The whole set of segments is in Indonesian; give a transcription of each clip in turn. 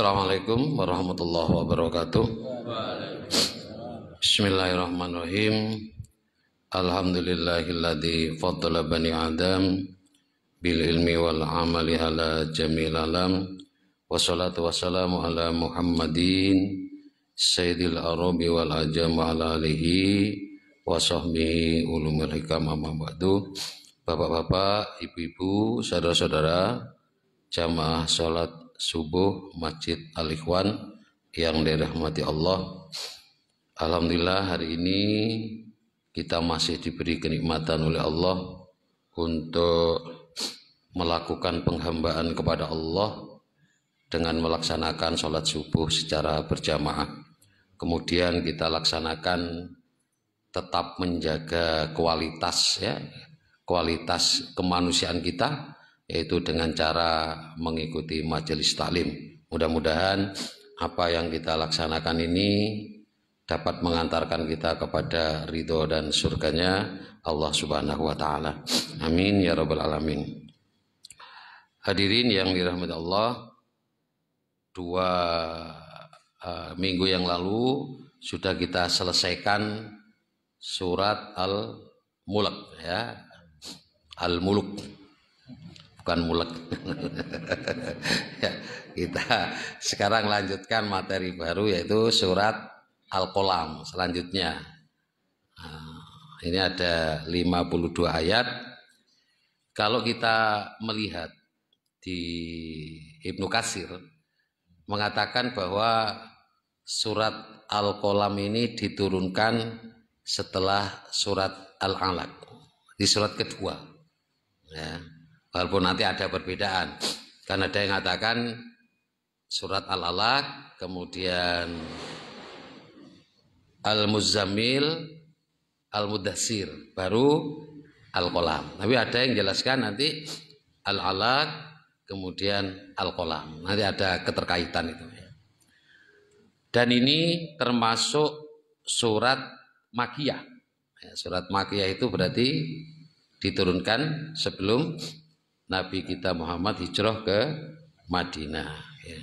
Assalamualaikum warahmatullahi wabarakatuh. Bismillahirrahmanirrahim. Alhamdulillahilladzi fadla bani Adam bil ilmi wal amali ala jamil alam wassalatu wassalamu ala Muhammadin sayyidil arabi wal ajam wa ala alihi wa sahbihi ulumil hikam Bapak-bapak, ibu-ibu, saudara-saudara, jamaah salat subuh Masjid Al Ikhwan yang dirahmati Allah. Alhamdulillah hari ini kita masih diberi kenikmatan oleh Allah untuk melakukan penghambaan kepada Allah dengan melaksanakan sholat subuh secara berjamaah. Kemudian kita laksanakan tetap menjaga kualitas ya, kualitas kemanusiaan kita yaitu dengan cara mengikuti majelis talim. Mudah-mudahan apa yang kita laksanakan ini dapat mengantarkan kita kepada ridho dan surganya Allah Subhanahu wa taala. Amin ya rabbal alamin. Hadirin yang dirahmati Allah, dua uh, minggu yang lalu sudah kita selesaikan surat Al-Mulk ya. Al-Mulk bukan mulek. ya, kita sekarang lanjutkan materi baru yaitu surat Al-Qalam selanjutnya. Ah, ini ada 52 ayat. Kalau kita melihat di Ibnu Kasir mengatakan bahwa surat Al-Qalam ini diturunkan setelah surat Al-Alaq di surat kedua. Ya Walaupun nanti ada perbedaan. Karena ada yang mengatakan surat Al-Alaq, kemudian al muzzamil Al-Mudassir, baru Al-Qalam. Tapi ada yang jelaskan nanti Al-Alaq, kemudian Al-Qalam. Nanti ada keterkaitan itu. Dan ini termasuk surat Makiyah. Ya, surat Makiyah itu berarti diturunkan sebelum Nabi kita Muhammad hijrah ke Madinah. Ya.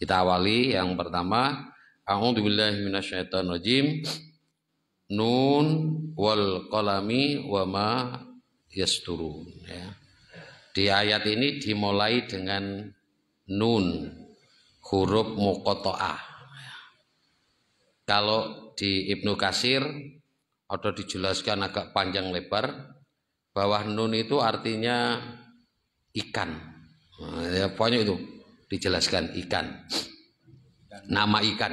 Kita awali yang pertama, A'udzubillahi Nun wal kolami wama yasturun. Ya. Di ayat ini dimulai dengan nun huruf mukotoah. Ya. Kalau di Ibnu Kasir atau dijelaskan agak panjang lebar Bawah nun itu artinya ikan. Eh, ya, pokoknya itu dijelaskan ikan. Nama ikan.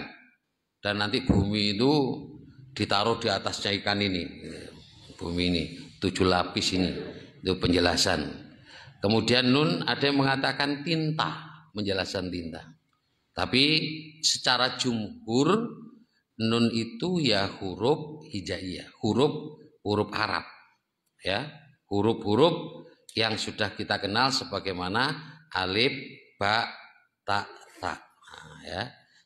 Dan nanti bumi itu ditaruh di atasnya ikan ini. Bumi ini, tujuh lapis ini. Itu penjelasan. Kemudian nun ada yang mengatakan tinta, menjelaskan tinta. Tapi secara jumhur nun itu ya huruf hijaiyah, huruf huruf Arab. Ya, huruf-huruf yang sudah kita kenal sebagaimana alif, ba, ta, ta. Nah, ya.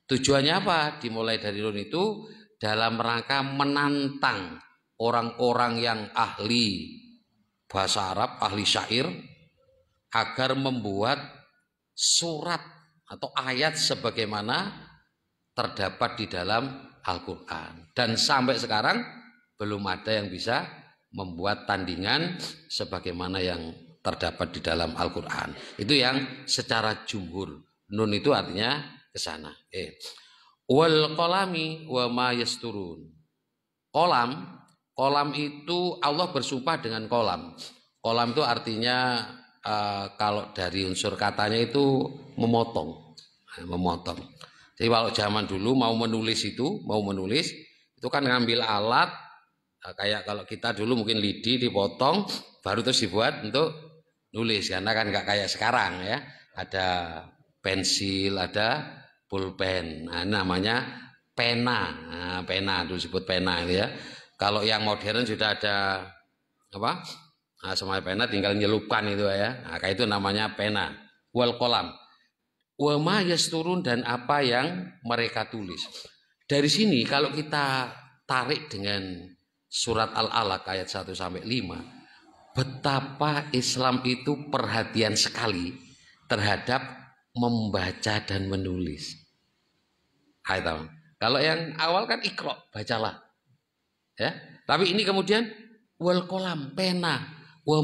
Tujuannya apa? Dimulai dari nun itu dalam rangka menantang orang-orang yang ahli bahasa Arab, ahli syair agar membuat surat atau ayat sebagaimana terdapat di dalam Al-Qur'an. Dan sampai sekarang belum ada yang bisa membuat tandingan sebagaimana yang terdapat di dalam Al-Qur'an. Itu yang secara jumhur. Nun itu artinya ke sana. Eh. Wal kolami wa ma yasturun. Kolam, kolam itu Allah bersumpah dengan kolam. Kolam itu artinya eh, kalau dari unsur katanya itu memotong, eh, memotong. Jadi kalau zaman dulu mau menulis itu, mau menulis itu kan ngambil alat Nah, kayak kalau kita dulu mungkin lidi dipotong baru terus dibuat untuk nulis karena kan nggak kayak sekarang ya ada pensil ada pulpen nah, namanya pena nah, pena dulu disebut pena itu ya kalau yang modern sudah ada apa nah, semai pena tinggal nyelupkan itu ya nah, itu namanya pena wal kolam wama turun dan apa yang mereka tulis dari sini kalau kita tarik dengan surat Al-Alaq ayat 1 sampai 5 betapa Islam itu perhatian sekali terhadap membaca dan menulis. Hai Haitham. Kalau yang awal kan ikro, bacalah. Ya. Tapi ini kemudian wal kolam, pena, wa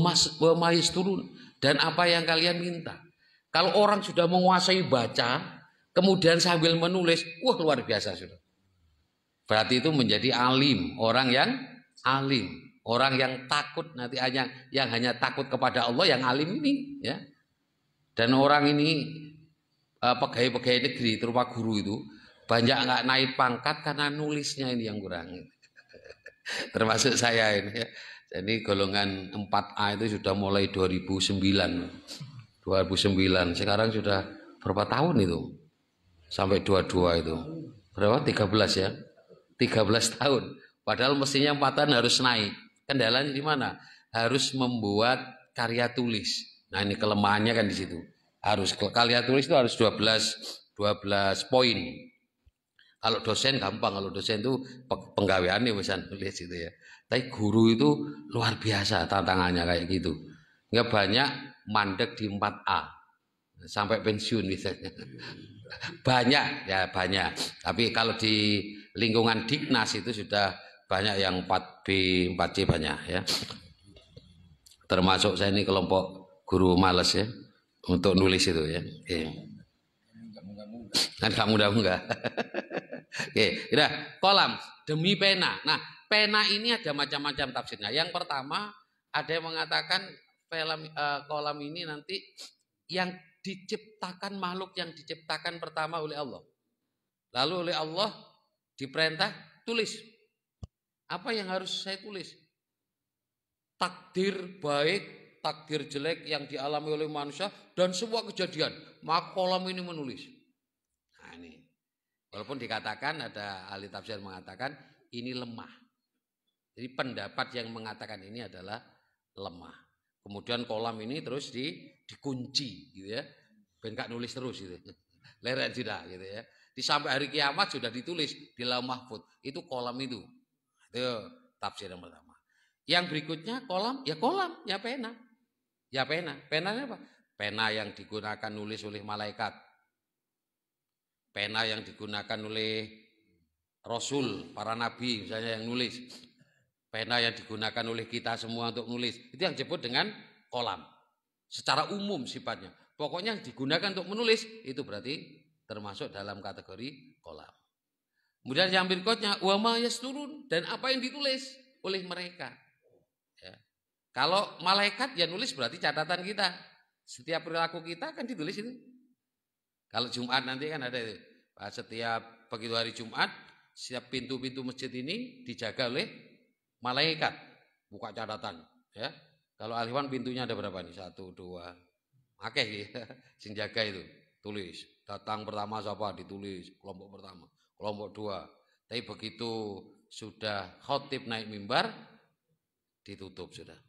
mas turun dan apa yang kalian minta. Kalau orang sudah menguasai baca, kemudian sambil menulis, wah luar biasa sudah. Berarti itu menjadi alim, orang yang alim. Orang yang takut nanti hanya yang hanya takut kepada Allah yang alim ini ya. Dan orang ini eh, pegawai-pegawai negeri terutama guru itu banyak nggak naik pangkat karena nulisnya ini yang kurang. Termasuk saya ini ya. Jadi golongan 4A itu sudah mulai 2009. 2009 sekarang sudah berapa tahun itu? Sampai 22 itu. Berapa? 13 ya. 13 tahun Padahal mestinya empatan harus naik. Kendalanya di mana? Harus membuat karya tulis. Nah ini kelemahannya kan di situ. Harus karya tulis itu harus 12 12 poin. Kalau dosen gampang, kalau dosen itu nih misalnya tulis gitu ya. Tapi guru itu luar biasa tantangannya kayak gitu. Nggak banyak mandek di 4A sampai pensiun misalnya. Banyak ya banyak. Tapi kalau di lingkungan Dignas itu sudah banyak yang 4B, 4C banyak ya. Termasuk saya ini kelompok guru males ya untuk nulis itu ya. Oke. Kan kamu udah enggak. Oke, sudah kolam demi pena. Nah, pena ini ada macam-macam tafsirnya. Yang pertama ada yang mengatakan film uh, kolam ini nanti yang diciptakan makhluk yang diciptakan pertama oleh Allah. Lalu oleh Allah diperintah tulis apa yang harus saya tulis? Takdir baik, takdir jelek yang dialami oleh manusia dan semua kejadian. Maka kolam ini menulis. Nah ini. Walaupun dikatakan ada ahli tafsir mengatakan ini lemah. Jadi pendapat yang mengatakan ini adalah lemah. Kemudian kolam ini terus di, dikunci gitu ya. Ben nulis terus gitu. Leren sudah gitu ya. Di sampai hari kiamat sudah ditulis di lauh mahfud. Itu kolam itu. Itu tafsir yang pertama. Yang berikutnya kolam, ya kolam, ya pena. Ya pena. pena apa? Pena yang digunakan nulis oleh malaikat. Pena yang digunakan oleh rasul, para nabi misalnya yang nulis. Pena yang digunakan oleh kita semua untuk nulis. Itu yang disebut dengan kolam. Secara umum sifatnya. Pokoknya digunakan untuk menulis itu berarti termasuk dalam kategori kolam. Kemudian yang berikutnya wama turun dan apa yang ditulis oleh mereka. Ya. Kalau malaikat yang nulis berarti catatan kita. Setiap perilaku kita kan ditulis itu. Kalau Jumat nanti kan ada itu. Nah, setiap begitu hari Jumat, setiap pintu-pintu masjid ini dijaga oleh malaikat. Buka catatan. Ya. Kalau Alifan pintunya ada berapa nih? Satu, dua. Oke, ya. sing jaga itu. Tulis. Datang pertama siapa? Ditulis. Kelompok pertama kelompok dua. Tapi begitu sudah khotib naik mimbar, ditutup sudah.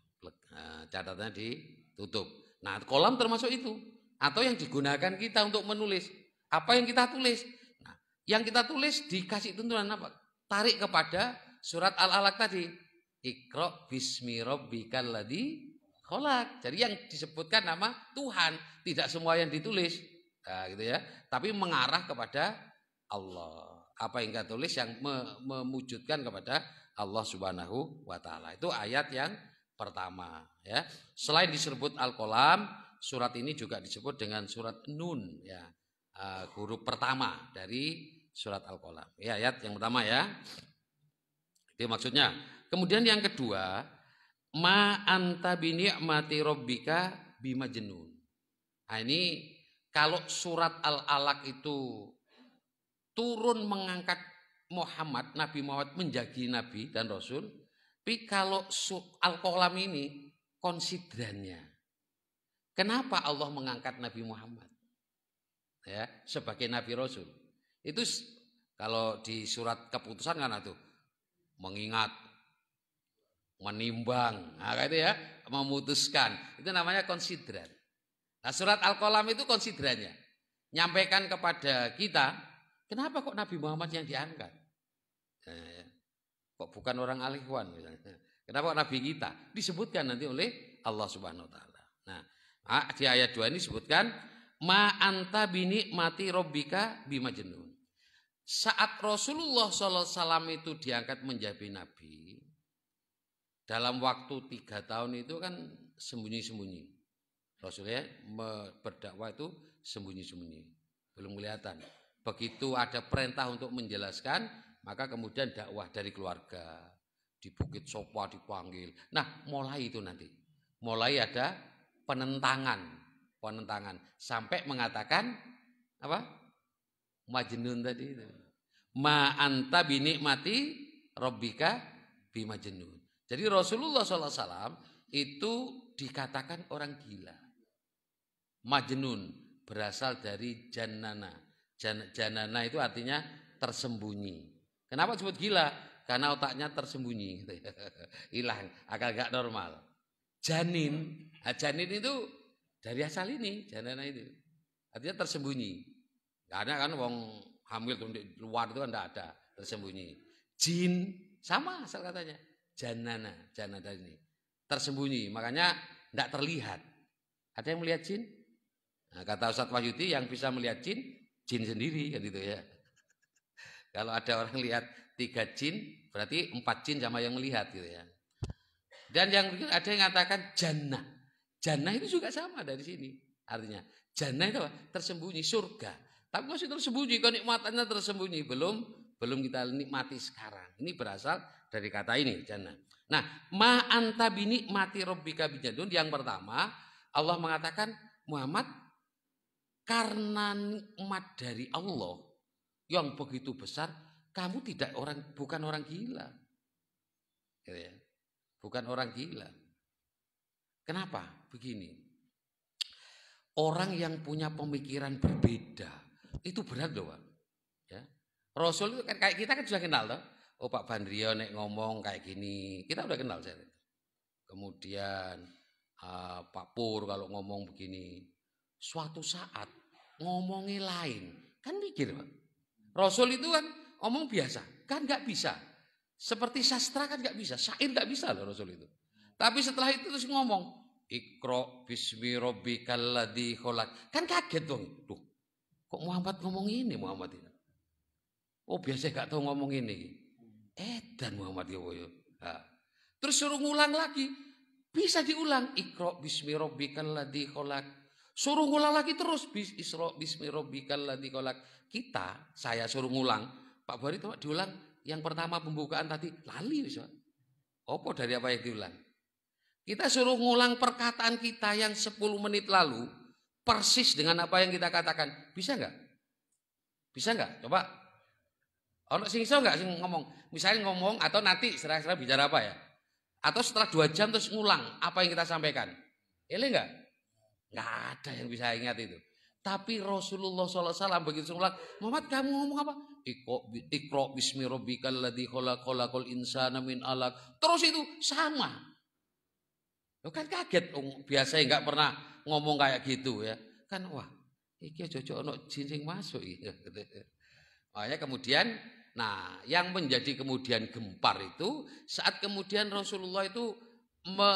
Nah, catatannya ditutup. Nah kolam termasuk itu. Atau yang digunakan kita untuk menulis. Apa yang kita tulis? Nah, yang kita tulis dikasih tuntunan apa? Tarik kepada surat al alak tadi. Ikro bismi rabbikal kaladi kolak. Jadi yang disebutkan nama Tuhan, tidak semua yang ditulis. Nah, gitu ya. Tapi mengarah kepada Allah apa yang kita tulis yang memujudkan kepada Allah Subhanahu wa taala. Itu ayat yang pertama ya. Selain disebut Al-Qalam, surat ini juga disebut dengan surat Nun ya. Uh, pertama dari surat Al-Qalam. Ya, ayat yang pertama ya. Itu maksudnya. Kemudian yang kedua, ma anta bi ni'mati rabbika jenun. Nah, ini kalau surat Al-Alaq itu turun mengangkat Muhammad, Nabi Muhammad menjadi Nabi dan Rasul. Tapi kalau al qolam ini konsiderannya. Kenapa Allah mengangkat Nabi Muhammad? Ya, sebagai Nabi Rasul. Itu kalau di surat keputusan kan itu mengingat, menimbang, nah, itu ya, memutuskan. Itu namanya konsideran. Nah, surat Al-Qalam itu konsiderannya. Nyampaikan kepada kita Kenapa kok Nabi Muhammad yang diangkat? Eh, kok bukan orang Alihwan misalnya. Kenapa kok Nabi kita? Disebutkan nanti oleh Allah Subhanahu wa taala. Nah, di ayat 2 ini sebutkan ma anta bini mati bima jenun Saat Rasulullah SAW itu diangkat menjadi nabi, dalam waktu tiga tahun itu kan sembunyi-sembunyi. Rasulnya berdakwah itu sembunyi-sembunyi, belum kelihatan. Begitu ada perintah untuk menjelaskan, maka kemudian dakwah dari keluarga di Bukit Sopwa dipanggil. Nah, mulai itu nanti. Mulai ada penentangan, penentangan sampai mengatakan apa? majenun tadi itu. Ma anta binikmati rabbika bimajnun. Jadi Rasulullah SAW itu dikatakan orang gila. majenun berasal dari jannana Jan janana itu artinya tersembunyi. Kenapa disebut gila? Karena otaknya tersembunyi, gitu ya. hilang, agak agak normal. Janin, nah, janin itu dari asal ini, janana itu. Artinya tersembunyi. Karena kan wong hamil di luar itu kan ada, tersembunyi. Jin, sama asal katanya. Janana, janana ini. Tersembunyi, makanya tidak terlihat. Ada yang melihat jin? Nah, kata Ustadz Wahyudi yang bisa melihat jin jin sendiri kan gitu ya. Kalau ada orang lihat tiga jin, berarti empat jin sama yang melihat gitu ya. Dan yang ada yang mengatakan jannah. Jannah itu juga sama dari sini. Artinya jannah itu apa? tersembunyi surga. Tapi masih tersembunyi, nikmatannya tersembunyi. Belum belum kita nikmati sekarang. Ini berasal dari kata ini jannah. Nah, ma anta binikmati rabbika bijadun yang pertama Allah mengatakan Muhammad karena nikmat dari Allah yang begitu besar, kamu tidak orang bukan orang gila. Gitu ya. Bukan orang gila. Kenapa? Begini. Orang yang punya pemikiran berbeda itu berat loh, Pak. Ya. Rasul itu kan kayak kita kan sudah kenal loh. Oh Pak Bandrio nek ngomong kayak gini, kita udah kenal saya. Kemudian uh, Pak Pur kalau ngomong begini, suatu saat ngomongin lain. Kan mikir, Pak. Rasul itu kan omong biasa, kan nggak bisa. Seperti sastra kan nggak bisa, syair nggak bisa loh Rasul itu. Tapi setelah itu terus ngomong, Ikro bismi robi kaladi kholak. Kan kaget dong. Duh, kok Muhammad ngomong ini Muhammad ini? Oh biasa gak tahu ngomong ini. Edan Muhammad ya nah. Terus suruh ngulang lagi. Bisa diulang. Ikro bismi robi kaladi kholak. Suruh ngulang lagi terus bis isro bismi robbikal ladzi Kita saya suruh ngulang. Pak Bari coba diulang yang pertama pembukaan tadi lali wis, Opo dari apa yang diulang? Kita suruh ngulang perkataan kita yang 10 menit lalu persis dengan apa yang kita katakan. Bisa nggak? Bisa nggak? Coba. Ono sing iso nggak sing ngomong? Misalnya ngomong atau nanti serah-serah bicara apa ya? Atau setelah dua jam terus ngulang apa yang kita sampaikan. Ele nggak? Nggak ada yang bisa ingat itu. Tapi Rasulullah SAW begitu sholat, Muhammad kamu ngomong apa? Ikro bismi rabbikal ladhi kholakol insana min alak. Terus itu sama. Lo kan kaget, oh, biasa nggak pernah ngomong kayak gitu ya. Kan wah, iki cocok ono jin masuk gitu ya. Makanya kemudian Nah, yang menjadi kemudian gempar itu saat kemudian Rasulullah itu me,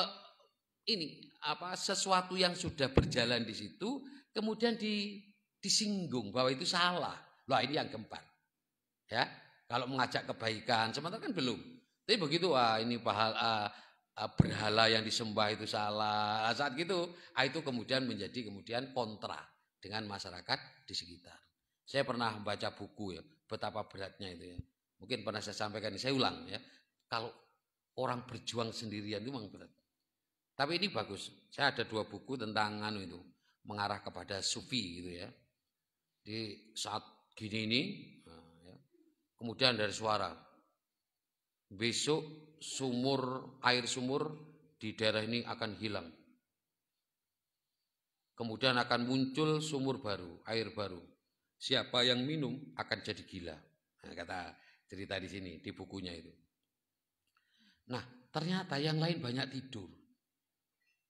ini apa sesuatu yang sudah berjalan di situ kemudian di, disinggung bahwa itu salah. Loh ini yang keempat Ya, kalau mengajak kebaikan sementara kan belum. Tapi begitu ah ini pahal ah, eh, ah, eh, berhala yang disembah itu salah. Nah, saat gitu, ah, itu kemudian menjadi kemudian kontra dengan masyarakat di sekitar. Saya pernah membaca buku ya, betapa beratnya itu ya. Mungkin pernah saya sampaikan, saya ulang ya. Kalau orang berjuang sendirian itu memang berat. Tapi ini bagus. Saya ada dua buku tentang anu itu mengarah kepada sufi gitu ya. Di saat gini ini, nah, ya. kemudian dari suara. Besok sumur air sumur di daerah ini akan hilang. Kemudian akan muncul sumur baru, air baru. Siapa yang minum akan jadi gila. Nah, kata cerita di sini di bukunya itu. Nah, ternyata yang lain banyak tidur.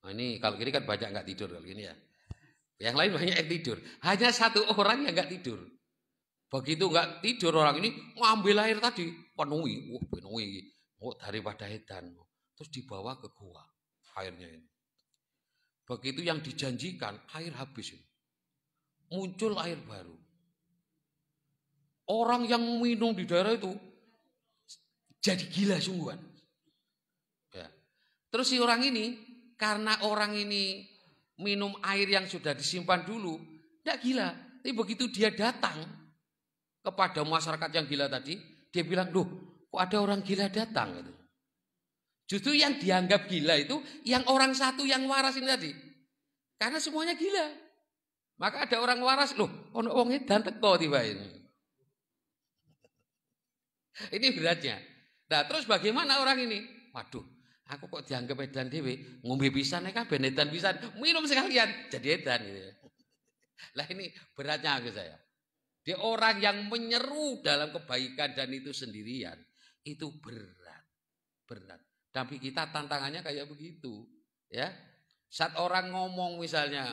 Oh, ini kalau gini kan banyak nggak tidur kalau gini ya. Yang lain banyak yang tidur. Hanya satu orang yang nggak tidur. Begitu nggak tidur orang ini ngambil air tadi penuhi, wah penuhi, oh, daripada edan. Terus dibawa ke gua airnya ini. Begitu yang dijanjikan air habis ini. Muncul air baru. Orang yang minum di daerah itu jadi gila sungguhan. Ya. Terus si orang ini karena orang ini minum air yang sudah disimpan dulu, tidak gila. Tapi begitu dia datang kepada masyarakat yang gila tadi, dia bilang, "Duh, kok ada orang gila datang?" Gitu. Justru yang dianggap gila itu yang orang satu yang waras ini tadi. Karena semuanya gila. Maka ada orang waras, loh, ono wong edan teko tiba ini. Ini beratnya. Nah, terus bagaimana orang ini? Waduh, Aku kok dianggap edan dewi ngombe bisa nih kan benetan bisa minum sekalian jadi edan gitu ya. Lah ini beratnya aku saya. Dia orang yang menyeru dalam kebaikan dan itu sendirian, itu berat. Berat. Tapi kita tantangannya kayak begitu, ya. Saat orang ngomong misalnya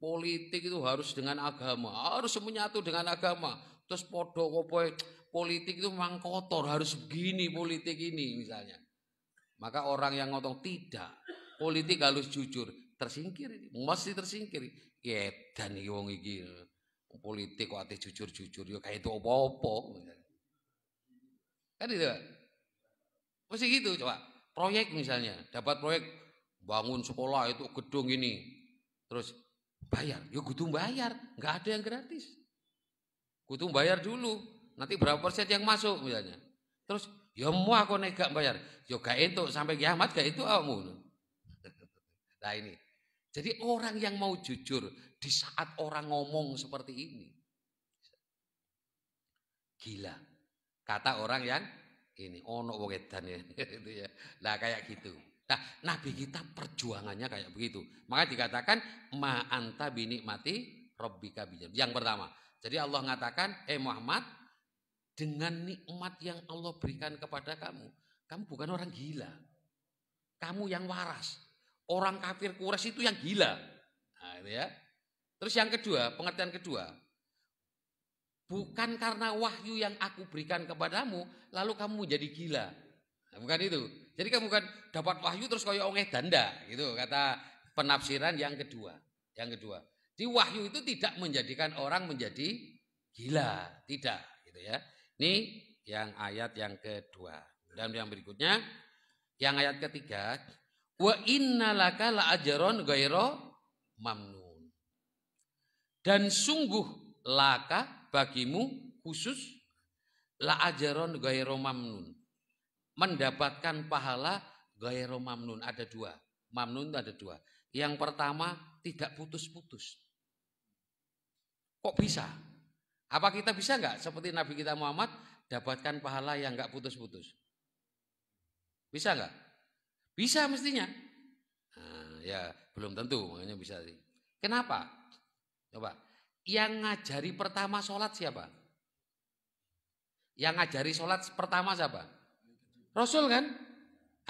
politik itu harus dengan agama, harus menyatu dengan agama. Terus podo politik itu memang kotor, harus begini politik ini misalnya. Maka orang yang ngotong tidak. Politik harus jujur. Tersingkir. Mesti tersingkir. ya dan wong iki. Politik kok ate jujur-jujur ya kayak itu opo-opo. Kan itu. Mesti gitu coba. Proyek misalnya, dapat proyek bangun sekolah itu gedung ini. Terus bayar, ya kudu bayar, nggak ada yang gratis. Kudu bayar dulu, nanti berapa persen yang masuk misalnya. Terus Ya mu aku nek gak bayar. Ya gak entuk sampai kiamat gak itu awakmu. Nah ini. Jadi orang yang mau jujur di saat orang ngomong seperti ini. Gila. Kata orang yang ini ono wong edan ya Nah kayak gitu. Nah, Nabi kita perjuangannya kayak begitu. Maka dikatakan ma anta binikmati rabbika bijam. Yang pertama. Jadi Allah mengatakan, "Eh Muhammad, dengan nikmat yang Allah berikan kepada kamu, kamu bukan orang gila. Kamu yang waras. Orang kafir kures itu yang gila. Nah, itu ya. Terus yang kedua, pengertian kedua. Bukan karena wahyu yang aku berikan kepadamu, lalu kamu jadi gila. Nah, bukan itu. Jadi kamu bukan dapat wahyu terus koyo ongeh danda, gitu kata penafsiran yang kedua. Yang kedua. Di wahyu itu tidak menjadikan orang menjadi gila, tidak gitu ya. Ini yang ayat yang kedua. Dan yang berikutnya, yang ayat ketiga, wa innalaka la ajaron gairo mamnun. Dan sungguh laka bagimu khusus la ajaron gairo mamnun. Mendapatkan pahala gairo mamnun ada dua. Mamnun ada dua. Yang pertama tidak putus-putus. Kok bisa? Apa kita bisa enggak seperti Nabi kita Muhammad dapatkan pahala yang enggak putus-putus? Bisa enggak? Bisa mestinya. Nah, ya belum tentu makanya bisa sih. Kenapa? Coba. Yang ngajari pertama sholat siapa? Yang ngajari sholat pertama siapa? Rasul kan?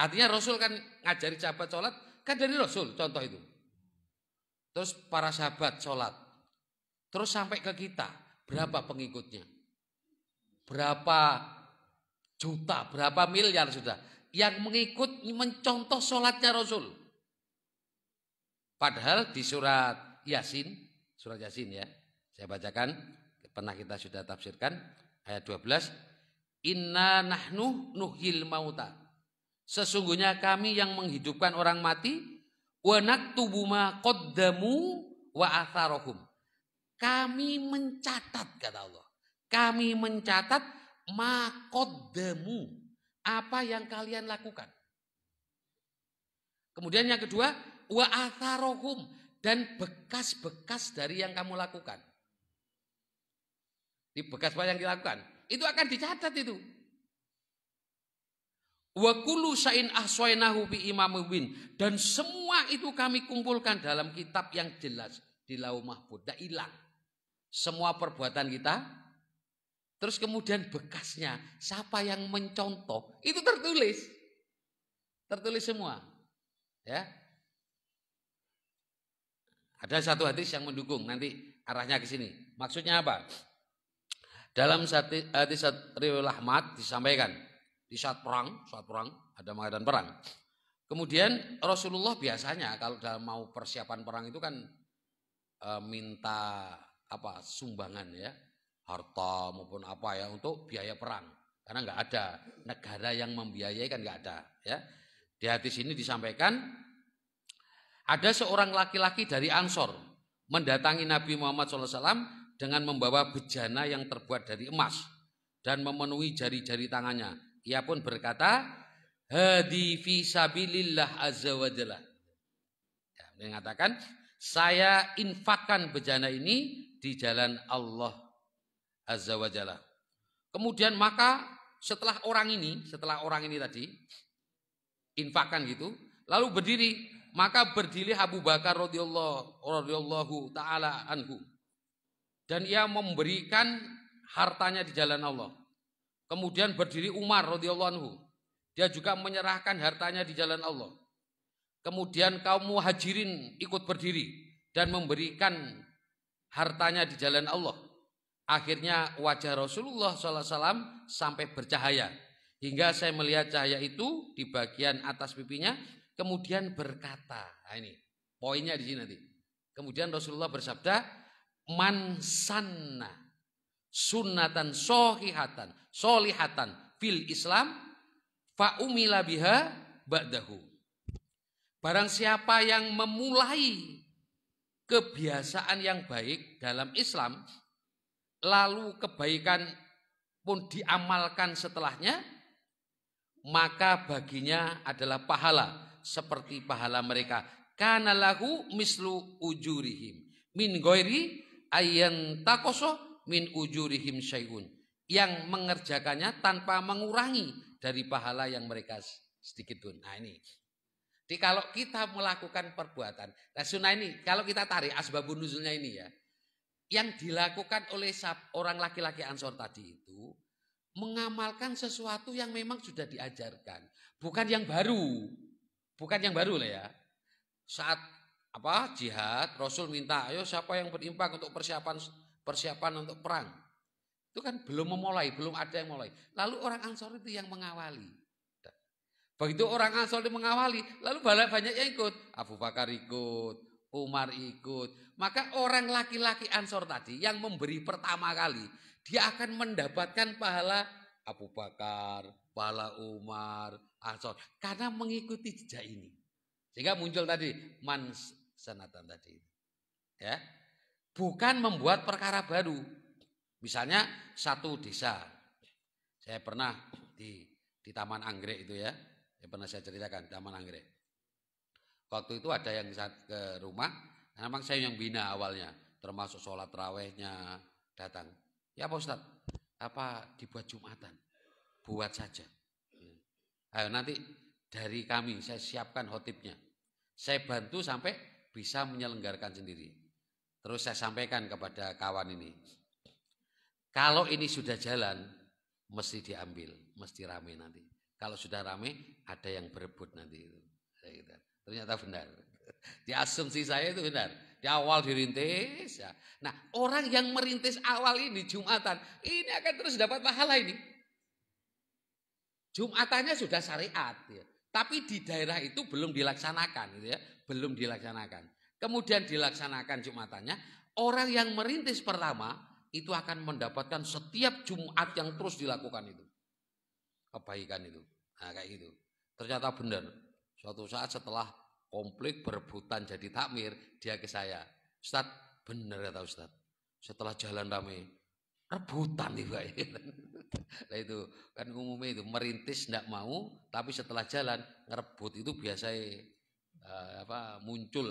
Artinya Rasul kan ngajari sahabat sholat kan dari Rasul contoh itu. Terus para sahabat sholat. Terus sampai ke kita. Berapa pengikutnya? Berapa juta, berapa miliar sudah yang mengikut mencontoh sholatnya Rasul. Padahal di surat Yasin, surat Yasin ya, saya bacakan, pernah kita sudah tafsirkan, ayat 12, Inna nahnu nuhil mauta. Sesungguhnya kami yang menghidupkan orang mati, wanak ma qaddamu wa atharohum. Kami mencatat kata Allah. Kami mencatat makodemu. Apa yang kalian lakukan. Kemudian yang kedua, wa atharohum dan bekas-bekas dari yang kamu lakukan. Di bekas apa yang dilakukan? Itu akan dicatat itu. Wa kulu sa'in ahsoinahu bi imamubin dan semua itu kami kumpulkan dalam kitab yang jelas di Lauh Mahfud, tidak hilang semua perbuatan kita. Terus kemudian bekasnya, siapa yang mencontoh, itu tertulis. Tertulis semua. Ya. Ada satu hadis yang mendukung nanti arahnya ke sini. Maksudnya apa? Dalam hadis riwayat Ahmad disampaikan di saat perang, saat perang ada mengadakan perang. Kemudian Rasulullah biasanya kalau dalam mau persiapan perang itu kan e, minta apa sumbangan ya harta maupun apa ya untuk biaya perang karena nggak ada negara yang membiayai kan nggak ada ya di hati sini disampaikan ada seorang laki-laki dari Ansor mendatangi Nabi Muhammad SAW dengan membawa bejana yang terbuat dari emas dan memenuhi jari-jari tangannya. Ia pun berkata, Hadi fi sabilillah azza wa Ya, mengatakan, saya infakkan bejana ini di jalan Allah Azza wa Jalla. Kemudian maka setelah orang ini, setelah orang ini tadi infakan gitu, lalu berdiri, maka berdiri Abu Bakar radhiyallahu radhiyallahu taala anhu. Dan ia memberikan hartanya di jalan Allah. Kemudian berdiri Umar radhiyallahu anhu. Dia juga menyerahkan hartanya di jalan Allah. Kemudian kaum muhajirin ikut berdiri dan memberikan hartanya di jalan Allah. Akhirnya wajah Rasulullah SAW sampai bercahaya. Hingga saya melihat cahaya itu di bagian atas pipinya. Kemudian berkata. Nah ini poinnya di sini nanti. Kemudian Rasulullah bersabda. Man sanna sunnatan sohihatan solihatan fil Islam fa'umila biha ba'dahu. Barang siapa yang memulai kebiasaan yang baik dalam Islam, lalu kebaikan pun diamalkan setelahnya, maka baginya adalah pahala seperti pahala mereka. Karena lahu mislu ujurihim min goiri ayan takoso min ujurihim syai'un yang mengerjakannya tanpa mengurangi dari pahala yang mereka sedikit pun. Nah ini jadi kalau kita melakukan perbuatan, nah sunnah ini kalau kita tarik asbabun nuzulnya ini ya, yang dilakukan oleh orang laki-laki ansor tadi itu mengamalkan sesuatu yang memang sudah diajarkan, bukan yang baru, bukan yang baru lah ya. Saat apa jihad, Rasul minta, ayo siapa yang berimpak untuk persiapan persiapan untuk perang. Itu kan belum memulai, belum ada yang mulai. Lalu orang ansor itu yang mengawali. Begitu orang ansor mengawali, lalu banyak yang ikut. Abu Bakar ikut, Umar ikut. Maka orang laki-laki ansor tadi yang memberi pertama kali, dia akan mendapatkan pahala Abu Bakar, pahala Umar, ansor. Karena mengikuti jejak ini. Sehingga muncul tadi, man sanatan tadi. Ya, Bukan membuat perkara baru. Misalnya satu desa. Saya pernah di, di Taman Anggrek itu ya yang pernah saya ceritakan zaman Anggrek. Waktu itu ada yang saat ke rumah, memang saya yang bina awalnya, termasuk sholat rawehnya datang. Ya Pak Ustadz, apa dibuat Jumatan? Buat saja. Ayo nanti dari kami, saya siapkan hotipnya. Saya bantu sampai bisa menyelenggarakan sendiri. Terus saya sampaikan kepada kawan ini. Kalau ini sudah jalan, mesti diambil, mesti rame nanti. Kalau sudah rame, ada yang berebut nanti gitu. Ternyata benar. Di asumsi saya itu benar. Di awal dirintis. Ya. Nah, orang yang merintis awal ini Jumatan, ini akan terus dapat pahala ini. Jumatannya sudah syariat, ya. tapi di daerah itu belum dilaksanakan, gitu ya. belum dilaksanakan. Kemudian dilaksanakan Jumatannya, orang yang merintis pertama itu akan mendapatkan setiap Jumat yang terus dilakukan itu kebaikan itu. Nah, kayak gitu. Ternyata benar. Suatu saat setelah konflik berebutan jadi takmir, dia ke saya. Ustaz, benar kata Ustaz. Setelah jalan ramai, rebutan nih Pak. nah itu kan umumnya itu merintis tidak mau, tapi setelah jalan ngerebut itu biasanya eh, apa muncul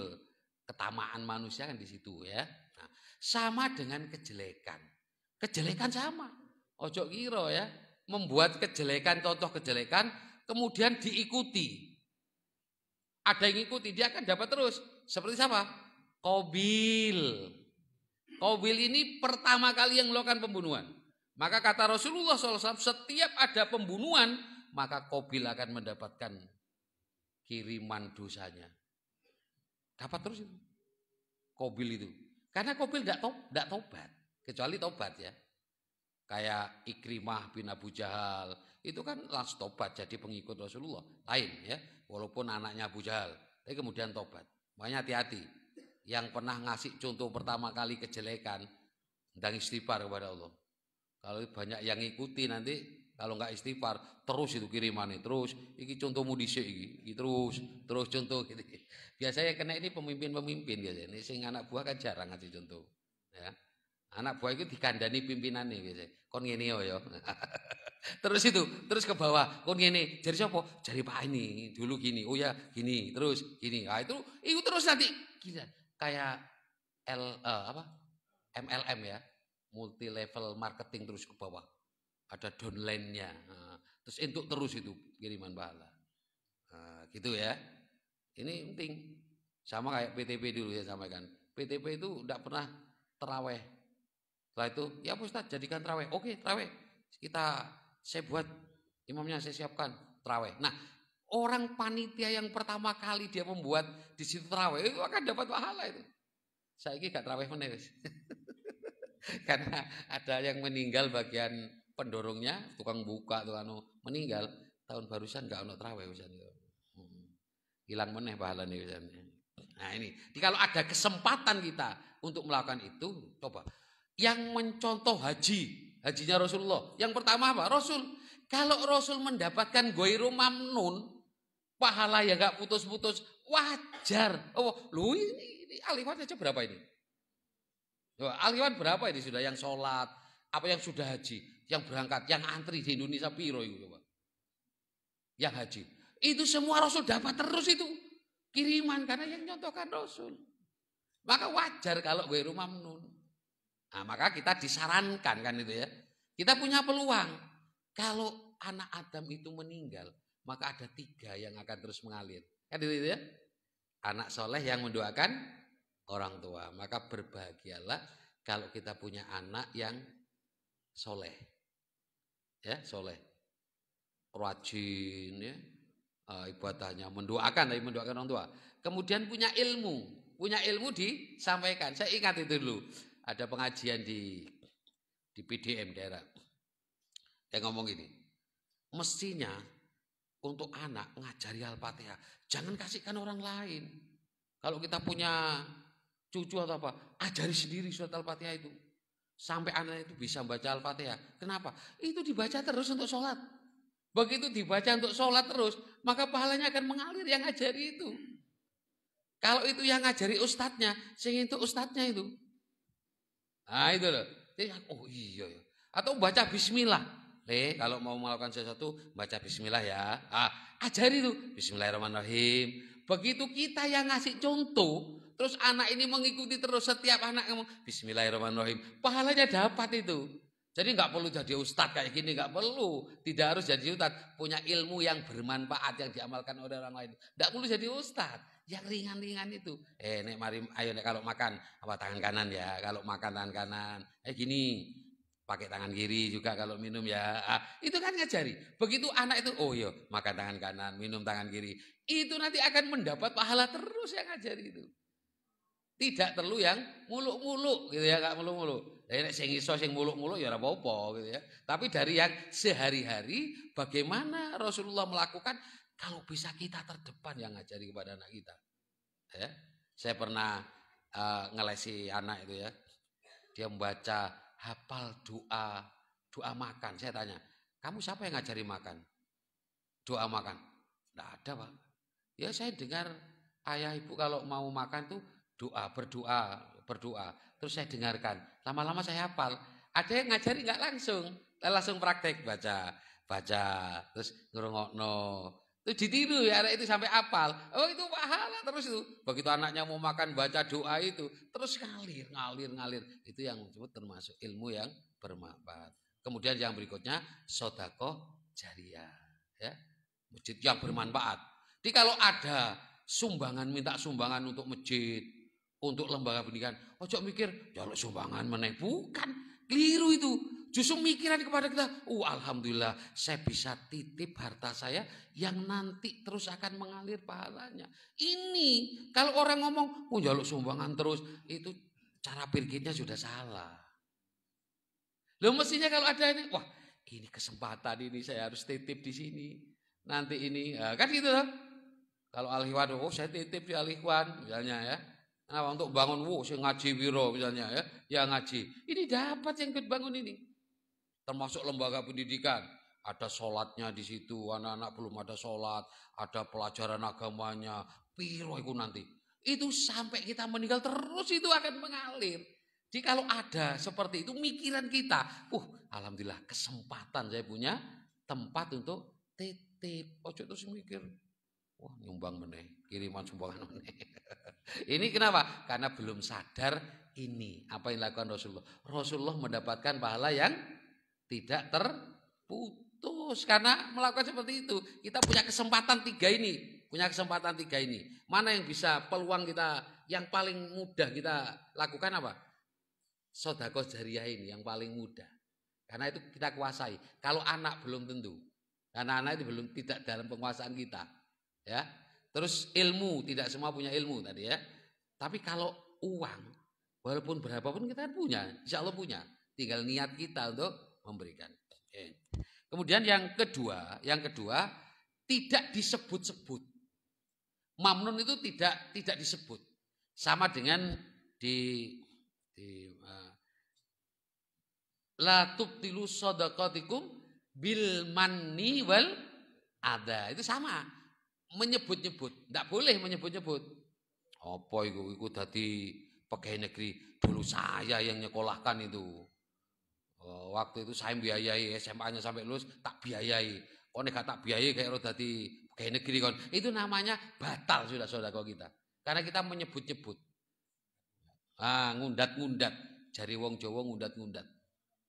ketamaan manusia kan di situ ya. Nah, sama dengan kejelekan. Kejelekan sama. Ojo kiro ya membuat kejelekan, contoh kejelekan, kemudian diikuti. Ada yang ikuti, dia akan dapat terus. Seperti siapa? Kobil. Kobil ini pertama kali yang melakukan pembunuhan. Maka kata Rasulullah SAW, setiap ada pembunuhan, maka Kobil akan mendapatkan kiriman dosanya. Dapat terus itu. Kobil itu. Karena Kobil tidak tidak tobat. Kecuali tobat ya kayak Ikrimah bin Abu Jahal itu kan langsung tobat jadi pengikut Rasulullah lain ya walaupun anaknya Abu Jahal tapi kemudian tobat makanya hati-hati yang pernah ngasih contoh pertama kali kejelekan dan istighfar kepada Allah kalau banyak yang ngikuti nanti kalau nggak istighfar terus itu kirimannya terus ini contohmu dhisik terus terus contoh gitu biasanya kena ini pemimpin-pemimpin biasanya ini sing anak buah kan jarang ngasih contoh ya Anak buah itu dikandani pimpinannya biasa. Kon ngene ya, yo. terus itu, terus ke bawah. Kon ngene, jadi siapa? Jadi Pak ini. Dulu gini. Oh ya, gini. Terus gini. Ah itu itu terus nanti gila. Kayak L uh, apa? MLM ya. Multi level marketing terus ke bawah. Ada downline-nya. Uh, terus untuk terus itu kiriman pahala. Uh, gitu ya. Ini penting. Sama kayak PTP dulu ya sampaikan. PTP itu tidak pernah teraweh setelah itu, ya Ustaz jadikan traweh. Oke, traweh. Kita saya buat imamnya saya siapkan traweh. Nah, orang panitia yang pertama kali dia membuat di situ traweh itu akan dapat pahala itu. Saya ini gak traweh menerus. Karena ada yang meninggal bagian pendorongnya, tukang buka, tukang meninggal, tahun barusan gak ada traweh anu. hmm. Hilang meneh pahalanya misalnya. Nah ini, jadi kalau ada kesempatan kita untuk melakukan itu, coba yang mencontoh haji, hajinya Rasulullah. Yang pertama apa? Rasul. Kalau Rasul mendapatkan goiru mamnun, pahala yang gak putus-putus, wajar. Oh, lu ini, ini aliwan aja berapa ini? Aliwan berapa ini sudah yang sholat, apa yang sudah haji, yang berangkat, yang antri di Indonesia piro itu coba. Yang haji. Itu semua Rasul dapat terus itu. Kiriman karena yang nyontohkan Rasul. Maka wajar kalau gue rumah Nah, maka kita disarankan kan itu ya. Kita punya peluang. Kalau anak Adam itu meninggal, maka ada tiga yang akan terus mengalir. Kan itu, itu ya. Anak soleh yang mendoakan orang tua. Maka berbahagialah kalau kita punya anak yang soleh. Ya, soleh. Rajin ya. Eh, ibadahnya mendoakan tapi mendoakan orang tua. Kemudian punya ilmu, punya ilmu disampaikan. Saya ingat itu dulu ada pengajian di di PDM daerah yang ngomong ini, mestinya untuk anak ngajari Al-Fatihah jangan kasihkan orang lain kalau kita punya cucu atau apa ajari sendiri surat Al-Fatihah itu sampai anak itu bisa baca Al-Fatihah kenapa itu dibaca terus untuk sholat begitu dibaca untuk sholat terus maka pahalanya akan mengalir yang ngajari itu kalau itu yang ngajari ustadznya sehingga itu ustadznya itu Nah itu loh. Jadi, oh iya ya. Atau baca bismillah. Le, kalau mau melakukan sesuatu baca bismillah ya. Ah, ajari itu bismillahirrahmanirrahim. Begitu kita yang ngasih contoh, terus anak ini mengikuti terus setiap anak ngomong bismillahirrahmanirrahim. Pahalanya dapat itu. Jadi nggak perlu jadi ustadz kayak gini, nggak perlu. Tidak harus jadi ustadz, punya ilmu yang bermanfaat yang diamalkan oleh orang lain. Nggak perlu jadi ustadz yang ringan-ringan itu. Eh, nek mari ayo nek kalau makan apa tangan kanan ya, kalau makan tangan kanan. Eh gini, pakai tangan kiri juga kalau minum ya. Ah, itu kan ngajari. Begitu anak itu oh iya, makan tangan kanan, minum tangan kiri. Itu nanti akan mendapat pahala terus yang ngajari itu. Tidak perlu yang muluk-muluk gitu ya, enggak muluk-muluk. Jadi eh, nek sing iso sing muluk-muluk ya ora apa-apa gitu ya. Tapi dari yang sehari-hari bagaimana Rasulullah melakukan kalau bisa kita terdepan yang ngajari kepada anak kita. Ya. Saya pernah uh, ngelesi anak itu ya. Dia membaca hafal doa doa makan. Saya tanya, kamu siapa yang ngajari makan? Doa makan. Tidak ada pak. Ya saya dengar ayah ibu kalau mau makan tuh doa berdoa berdoa. Terus saya dengarkan. Lama-lama saya hafal. Ada yang ngajari nggak langsung, langsung praktek baca baca terus ngerungokno itu ditiru ya anak itu sampai apal. Oh itu pahala terus itu. Begitu anaknya mau makan baca doa itu terus ngalir ngalir ngalir. Itu yang disebut termasuk ilmu yang bermanfaat. Kemudian yang berikutnya sodako jariah. Ya. Masjid yang bermanfaat. Jadi kalau ada sumbangan minta sumbangan untuk masjid, untuk lembaga pendidikan, ojo mikir jaluk ya, sumbangan meneh bukan. Keliru itu. Justru mikiran kepada kita, oh alhamdulillah saya bisa titip harta saya yang nanti terus akan mengalir pahalanya. Ini kalau orang ngomong, oh uh, jaluk sumbangan terus, itu cara pikirnya sudah salah. Lo mestinya kalau ada ini, wah ini kesempatan ini saya harus titip di sini. Nanti ini, nah, kan gitu loh. Kalau al oh saya titip di alihwan, misalnya ya. Nah, untuk bangun wo, si ngaji wiro misalnya ya, ya ngaji. Ini dapat yang ikut bangun ini. Termasuk lembaga pendidikan. Ada sholatnya di situ, anak-anak belum ada sholat, ada pelajaran agamanya, piro itu nanti. Itu sampai kita meninggal terus itu akan mengalir. Jadi kalau ada seperti itu mikiran kita, uh alhamdulillah kesempatan saya punya tempat untuk titip. Ojo terus mikir, Wah, nyumbang meneh, kiriman sumbangan meneh. ini kenapa? Karena belum sadar ini apa yang dilakukan Rasulullah. Rasulullah mendapatkan pahala yang tidak terputus karena melakukan seperti itu. Kita punya kesempatan tiga ini, punya kesempatan tiga ini. Mana yang bisa peluang kita yang paling mudah kita lakukan apa? Sodakoh jariah ini yang paling mudah. Karena itu kita kuasai. Kalau anak belum tentu. Karena anak itu belum tidak dalam penguasaan kita ya. Terus ilmu, tidak semua punya ilmu tadi ya. Tapi kalau uang, walaupun berapapun kita kan punya, insya Allah punya. Tinggal niat kita untuk memberikan. Kemudian yang kedua, yang kedua tidak disebut-sebut. Mamnun itu tidak tidak disebut. Sama dengan di di eh, la tubtilu sodakotikum bil manni wal ada. Itu sama menyebut-nyebut, tidak boleh menyebut-nyebut. Oh Apa itu, itu tadi pegawai negeri dulu saya yang nyekolahkan itu. Eh, waktu itu saya biayai SMA-nya sampai lulus tak biayai. Kok nek tak biayai kayak ro tadi pegawai negeri kan? Itu namanya batal sudah saudara kita. Karena kita menyebut-nyebut. Ah, ngundat-ngundat. Jari wong Jawa ngundat-ngundat.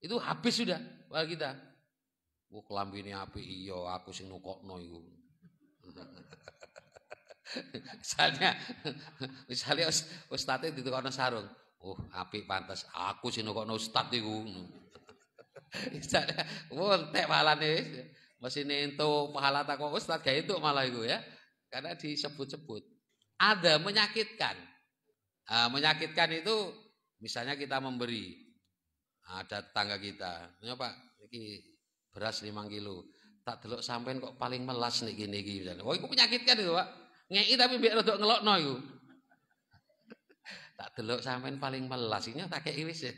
Itu habis sudah wal kita. Wah, kelambini api iyo aku sing nukok iku. misalnya misalnya ustadz itu kono sarung. uh api pantas. Aku sih nukok ustadz itu misalnya, wontek nih, mesin itu pahala tak kok ustadz kayak itu malah itu ya. Karena disebut-sebut. Ada menyakitkan. Nah, menyakitkan itu misalnya kita memberi ada tetangga kita. nyoba Pak, beras lima kilo. Tak teluk sampean kok paling melas nih gini gini. Wah, itu menyakitkan itu, Pak. Ngei tapi biar rodok no yu. Tak delok sampean paling melas, ini tak Iwis ya,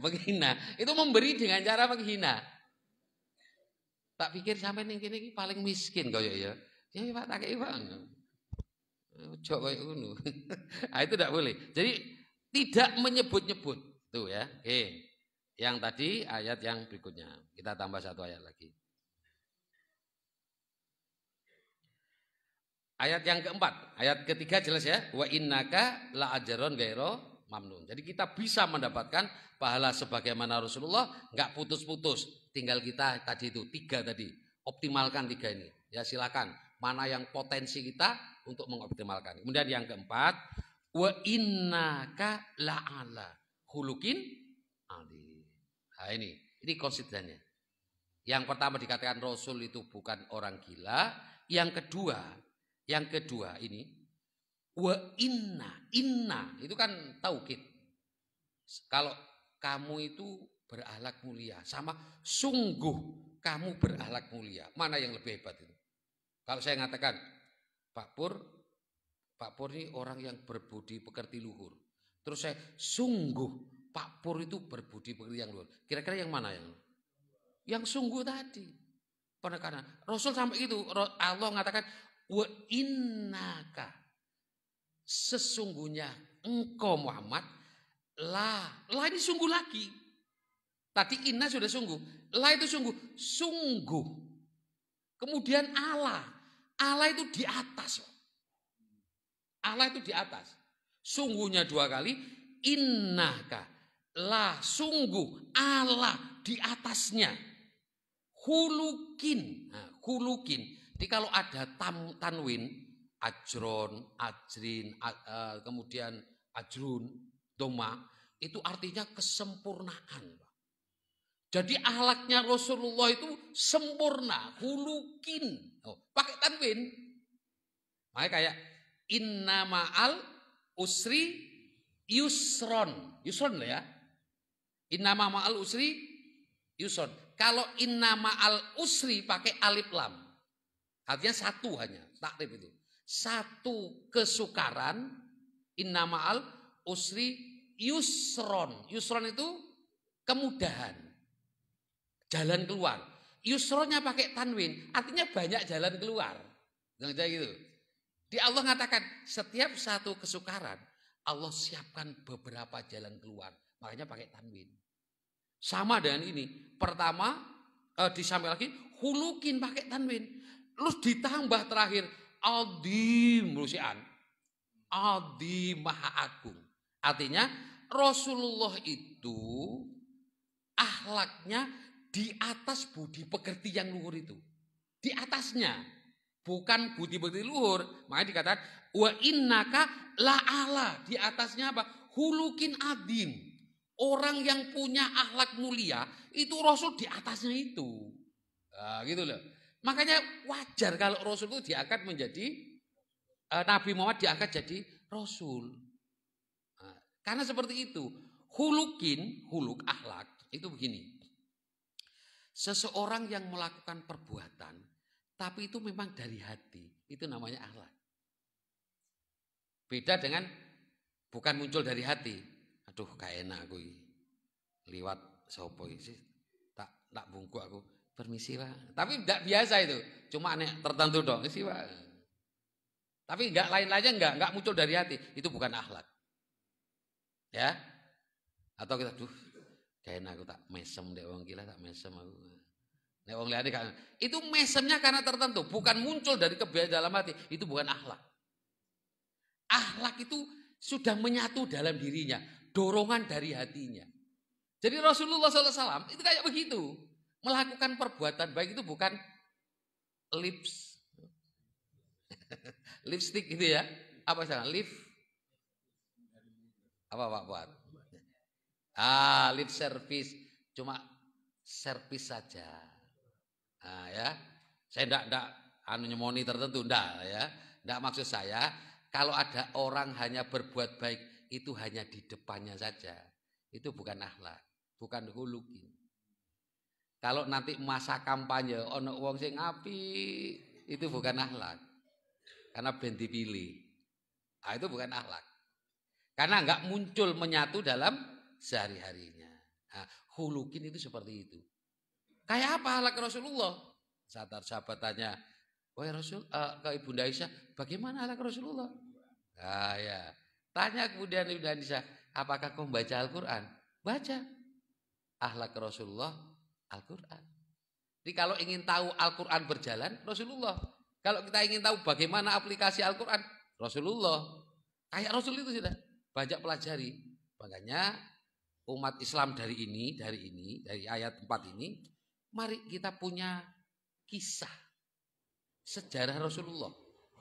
menghina. Itu memberi dengan cara menghina. Tak pikir sampean yang kini paling miskin kau ya. Ya Pak tak kayak Bang. Ojo kayak unu ah itu tidak boleh. Jadi tidak menyebut-nyebut tuh ya. Oke. Yang tadi ayat yang berikutnya. Kita tambah satu ayat lagi. Ayat yang keempat, ayat ketiga jelas ya. Wa innaka la ajaron gairo mamnun. Jadi kita bisa mendapatkan pahala sebagaimana Rasulullah, nggak putus-putus. Tinggal kita tadi itu tiga tadi, optimalkan tiga ini. Ya silakan. Mana yang potensi kita untuk mengoptimalkan. Kemudian yang keempat, wa innaka la ala hulukin ali. Nah ini, ini konsidernya. Yang pertama dikatakan Rasul itu bukan orang gila. Yang kedua, yang kedua ini wa inna inna itu kan taukid. Kalau kamu itu berahlak mulia sama sungguh kamu berahlak mulia. Mana yang lebih hebat itu? Kalau saya mengatakan Pak Pur Pak Pur ini orang yang berbudi pekerti luhur. Terus saya sungguh Pak Pur itu berbudi pekerti yang luhur. Kira-kira yang mana yang? Yang sungguh tadi. karena Rasul sampai itu Allah mengatakan Wa innaka sesungguhnya engkau Muhammad lah la ini sungguh lagi. Tadi inna sudah sungguh, lah itu sungguh, sungguh. Kemudian Allah, Allah itu di atas. Allah itu di atas. Sungguhnya dua kali innaka la sungguh Allah di atasnya. Hulukin, nah, hulukin jadi kalau ada tam, tanwin, ajron, ajrin, a, e, kemudian ajrun, doma, itu artinya kesempurnaan. Jadi ahlaknya Rasulullah itu sempurna, hulukin. Oh, pakai tanwin. Makanya kayak inna ma'al usri yusron. Yusron ya. Inna ma'al usri yusron. Kalau inna ma'al usri pakai alif lam. Artinya satu hanya, takrif itu. Satu kesukaran, innamaal usri yusron. Yusron itu kemudahan. Jalan keluar. Yusronnya pakai tanwin, artinya banyak jalan keluar. Jangan gitu. Di Allah mengatakan, setiap satu kesukaran, Allah siapkan beberapa jalan keluar. Makanya pakai tanwin. Sama dengan ini. Pertama, eh, disampaikan lagi, hulukin pakai tanwin. Terus ditambah terakhir Adim Rusian. Adim Maha Agung. Artinya Rasulullah itu ahlaknya di atas budi pekerti yang luhur itu. Di atasnya. Bukan budi pekerti luhur. Makanya dikatakan wa innaka la'ala. Di atasnya apa? Hulukin adim. Orang yang punya ahlak mulia itu Rasul di atasnya itu. Nah, gitu loh. Makanya wajar kalau Rasul itu diangkat menjadi eh, Nabi Muhammad diangkat jadi Rasul. Nah, karena seperti itu, hulukin, huluk akhlak itu begini. Seseorang yang melakukan perbuatan, tapi itu memang dari hati, itu namanya akhlak. Beda dengan bukan muncul dari hati. Aduh, kayak enak aku Liwat sopo sih. Tak tak bungku aku Permisi pak. Tapi tidak biasa itu. Cuma aneh tertentu dong. Permisi pak. Tapi nggak lain-lainnya nggak nggak muncul dari hati. Itu bukan akhlak. Ya. Atau kita tuh kayaknya aku tak mesem deh wong gila tak mesem aku. Nek wong liane itu mesemnya karena tertentu, bukan muncul dari kebiasaan dalam hati. Itu bukan akhlak. Akhlak itu sudah menyatu dalam dirinya, dorongan dari hatinya. Jadi Rasulullah SAW itu kayak begitu. Melakukan perbuatan baik itu bukan lips. Lipstick itu ya. Apa salah? Lip. Apa Pak Buat? Ah, lip service. Cuma servis saja. Nah, ya. Saya tidak tidak anunya moni tertentu tidak ya. Tidak maksud saya kalau ada orang hanya berbuat baik itu hanya di depannya saja. Itu bukan akhlak, bukan hulukin. Kalau nanti masa kampanye ono wong sing api itu bukan akhlak. Karena benti dipilih. Ah itu bukan akhlak. Karena nggak muncul menyatu dalam sehari-harinya. Nah, hulukin itu seperti itu. Kayak apa akhlak Rasulullah? Saat sahabat tanya, "Wahai Rasul, uh, ke Ibunda Aisyah, bagaimana akhlak Rasulullah?" Ah ya. Tanya kemudian Ibunda Aisyah, "Apakah kau membaca Al-Qur'an?" Baca. Akhlak Rasulullah Al-Quran. Jadi kalau ingin tahu Al-Quran berjalan, Rasulullah. Kalau kita ingin tahu bagaimana aplikasi Al-Quran, Rasulullah. Kayak Rasul itu sudah banyak pelajari. Makanya umat Islam dari ini, dari ini, dari ayat 4 ini, mari kita punya kisah sejarah Rasulullah.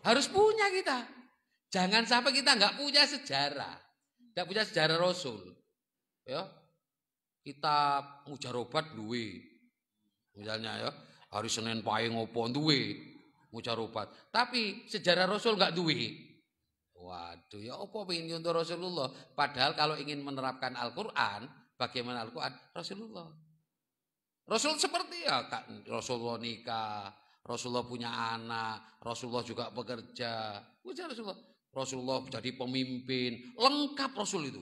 Harus punya kita. Jangan sampai kita nggak punya sejarah, nggak punya sejarah Rasul. Ya, kita kitab obat duwe. Misalnya ya, hari Senin paing opo duwe obat. Tapi sejarah Rasul enggak duwe. Waduh, ya opo pengin nyontoh Rasulullah. Padahal kalau ingin menerapkan Al-Qur'an, bagaimana Al-Qur'an? Rasulullah. Rasul seperti ya Kak, Rasulullah nikah, Rasulullah punya anak, Rasulullah juga bekerja. Ujar Rasulullah. Rasulullah jadi pemimpin, lengkap Rasul itu.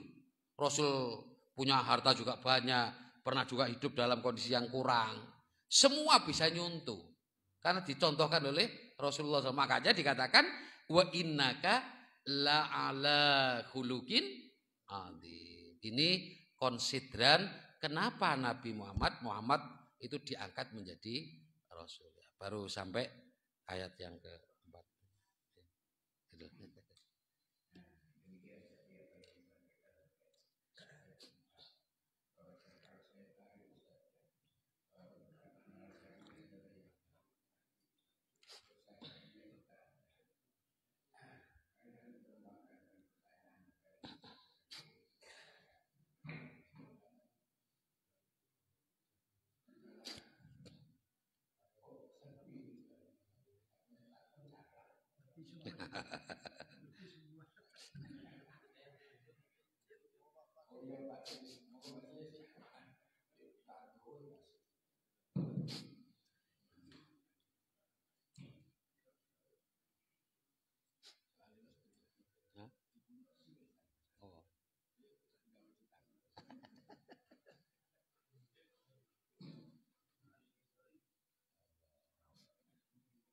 Rasul punya harta juga banyak, pernah juga hidup dalam kondisi yang kurang. Semua bisa nyuntuh. Karena dicontohkan oleh Rasulullah SAW. Makanya dikatakan, wa innaka la'ala hulukin adim. Ini konsideran kenapa Nabi Muhammad, Muhammad itu diangkat menjadi Rasul. Baru sampai ayat yang keempat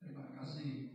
Terima kasih.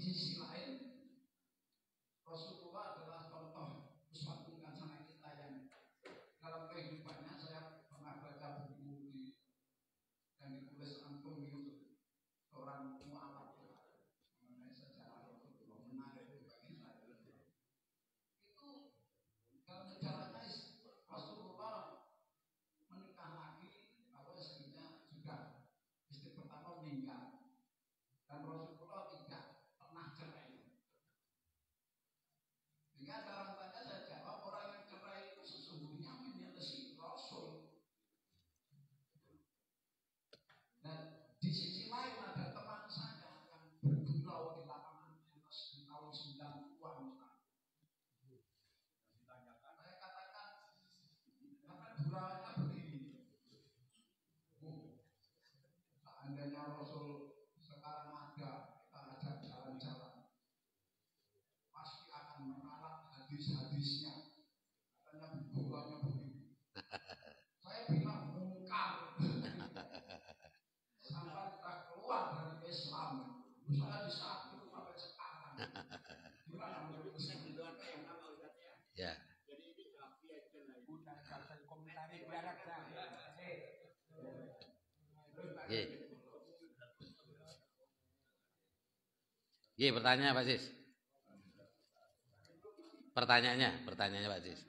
经醒来。sunnah Rasul sekarang ada kita ajak jalan-jalan pasti akan menalat hadis-hadisnya Iya, pertanyaan Pak Sis. Pertanyaannya, pertanyaannya Pak Sis.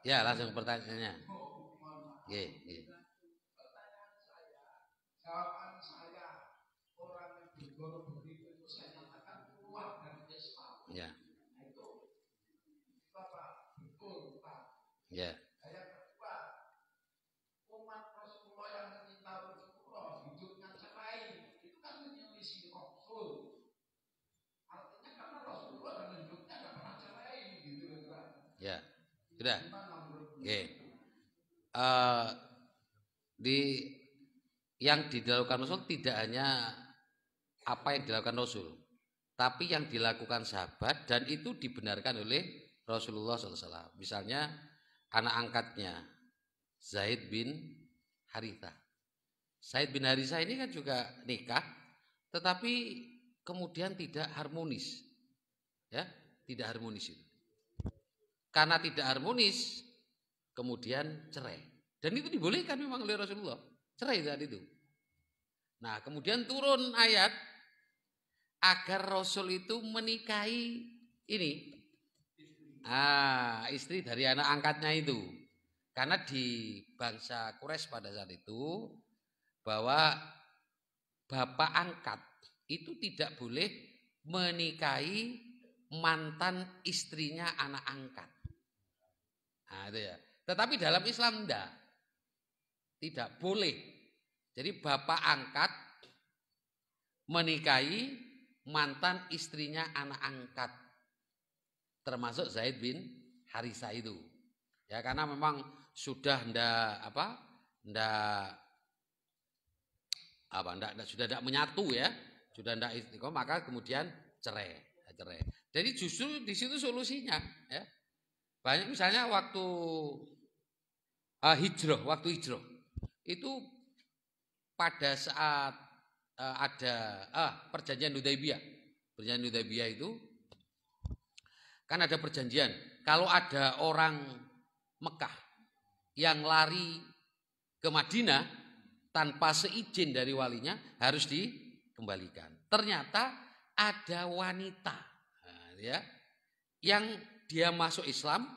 Ya, langsung pertanyaannya. Iya, iya. Sudah. Okay. Uh, eh, di yang dilakukan Rasul tidak hanya apa yang dilakukan Rasul, tapi yang dilakukan sahabat dan itu dibenarkan oleh Rasulullah SAW. Misalnya anak angkatnya Zaid bin Haritha. Zaid bin Haritha ini kan juga nikah, tetapi kemudian tidak harmonis. Ya, tidak harmonis itu karena tidak harmonis kemudian cerai. Dan itu dibolehkan memang oleh Rasulullah. Cerai saat itu. Nah, kemudian turun ayat agar Rasul itu menikahi ini ah istri dari anak angkatnya itu. Karena di bangsa Quraisy pada saat itu bahwa bapak angkat itu tidak boleh menikahi mantan istrinya anak angkat. Nah, itu ya. Tetapi dalam Islam tidak. Tidak boleh. Jadi bapak angkat menikahi mantan istrinya anak angkat. Termasuk Zaid bin Harisa itu. Ya karena memang sudah ndak apa? ndak apa ndak, sudah ndak menyatu ya. Sudah ndak maka kemudian cerai, cerai. Jadi justru di situ solusinya ya. Banyak misalnya waktu uh, hijrah, waktu hijrah itu pada saat uh, ada ah perjanjian Hudaybiyah. Perjanjian Hudaybiyah itu kan ada perjanjian kalau ada orang Mekah yang lari ke Madinah tanpa seizin dari walinya harus dikembalikan. Ternyata ada wanita nah, ya yang dia masuk Islam,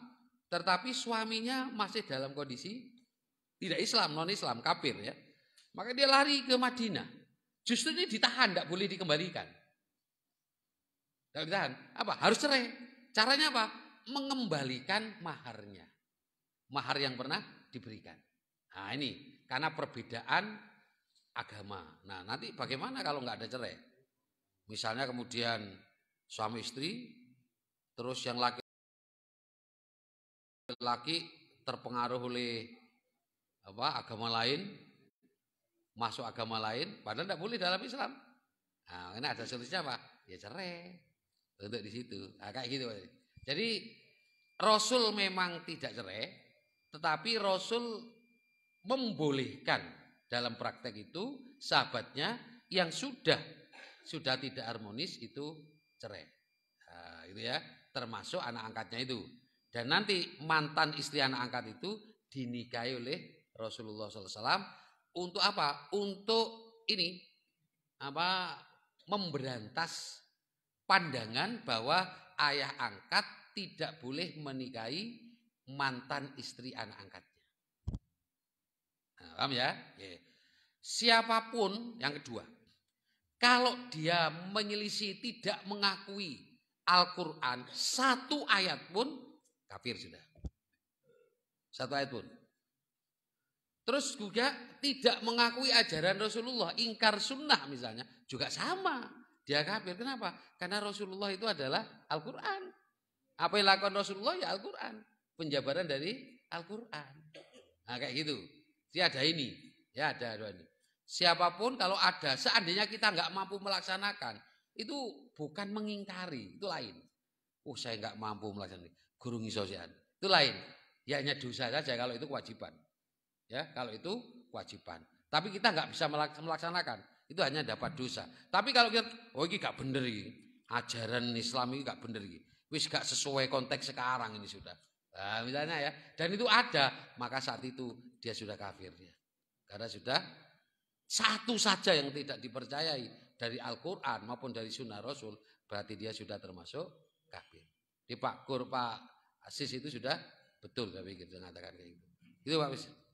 tetapi suaminya masih dalam kondisi tidak Islam, non Islam, kafir ya. Maka dia lari ke Madinah. Justru ini ditahan, tidak boleh dikembalikan. Tidak ditahan. Apa? Harus cerai. Caranya apa? Mengembalikan maharnya. Mahar yang pernah diberikan. Nah ini, karena perbedaan agama. Nah nanti bagaimana kalau nggak ada cerai? Misalnya kemudian suami istri, terus yang laki laki terpengaruh oleh apa agama lain, masuk agama lain, padahal tidak boleh dalam Islam. Nah, ini ada solusinya apa? Ya cerai untuk di situ. Nah, kayak gitu. Jadi Rasul memang tidak cerai, tetapi Rasul membolehkan dalam praktek itu sahabatnya yang sudah sudah tidak harmonis itu cerai. Nah, itu ya, termasuk anak angkatnya itu. Dan nanti mantan istri anak angkat itu dinikahi oleh Rasulullah SAW untuk apa? Untuk ini apa memberantas pandangan bahwa ayah angkat tidak boleh menikahi mantan istri anak angkatnya. Nah, paham ya? Siapapun yang kedua, kalau dia menyelisih tidak mengakui Al-Quran satu ayat pun Kafir sudah. Satu ayat pun. Terus juga tidak mengakui ajaran Rasulullah, ingkar sunnah misalnya, juga sama. Dia kafir. Kenapa? Karena Rasulullah itu adalah Al-Quran. Apa yang lakukan Rasulullah ya Al-Quran. Penjabaran dari Al-Quran. Nah kayak gitu. Dia ada ini. Ya ada, ada ini. Siapapun kalau ada, seandainya kita nggak mampu melaksanakan, itu bukan mengingkari, itu lain. Oh saya nggak mampu melaksanakan guru sosial Itu lain. Yaknya dosa saja kalau itu kewajiban. Ya, kalau itu kewajiban. Tapi kita nggak bisa melaksanakan. Itu hanya dapat dosa. Tapi kalau kita oh ini gak bener ini. Ajaran Islam ini gak bener ini. Wis gak sesuai konteks sekarang ini sudah. Nah, misalnya ya. Dan itu ada, maka saat itu dia sudah kafirnya. Karena sudah satu saja yang tidak dipercayai dari Al-Quran maupun dari Sunnah Rasul, berarti dia sudah termasuk kafir di Pak Kur Pak Asis itu sudah betul tapi kita mengatakan kayak gitu. Itu Pak Wis.